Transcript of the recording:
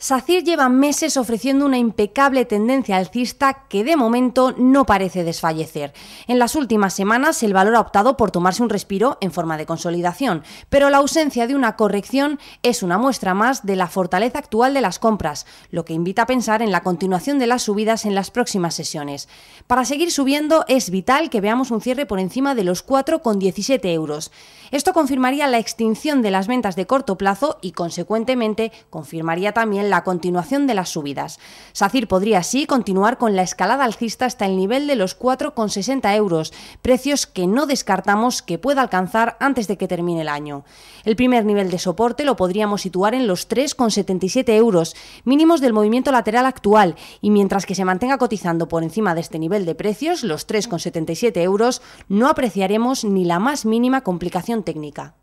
SACIR lleva meses ofreciendo una impecable tendencia alcista que de momento no parece desfallecer. En las últimas semanas el valor ha optado por tomarse un respiro en forma de consolidación, pero la ausencia de una corrección es una muestra más de la fortaleza actual de las compras, lo que invita a pensar en la continuación de las subidas en las próximas sesiones. Para seguir subiendo es vital que veamos un cierre por encima de los 4,17 euros. Esto confirmaría la extinción de las ventas de corto plazo y consecuentemente confirmaría también la continuación de las subidas. SACIR podría así continuar con la escalada alcista hasta el nivel de los 4,60 euros, precios que no descartamos que pueda alcanzar antes de que termine el año. El primer nivel de soporte lo podríamos situar en los 3,77 euros, mínimos del movimiento lateral actual, y mientras que se mantenga cotizando por encima de este nivel de precios, los 3,77 euros, no apreciaremos ni la más mínima complicación técnica.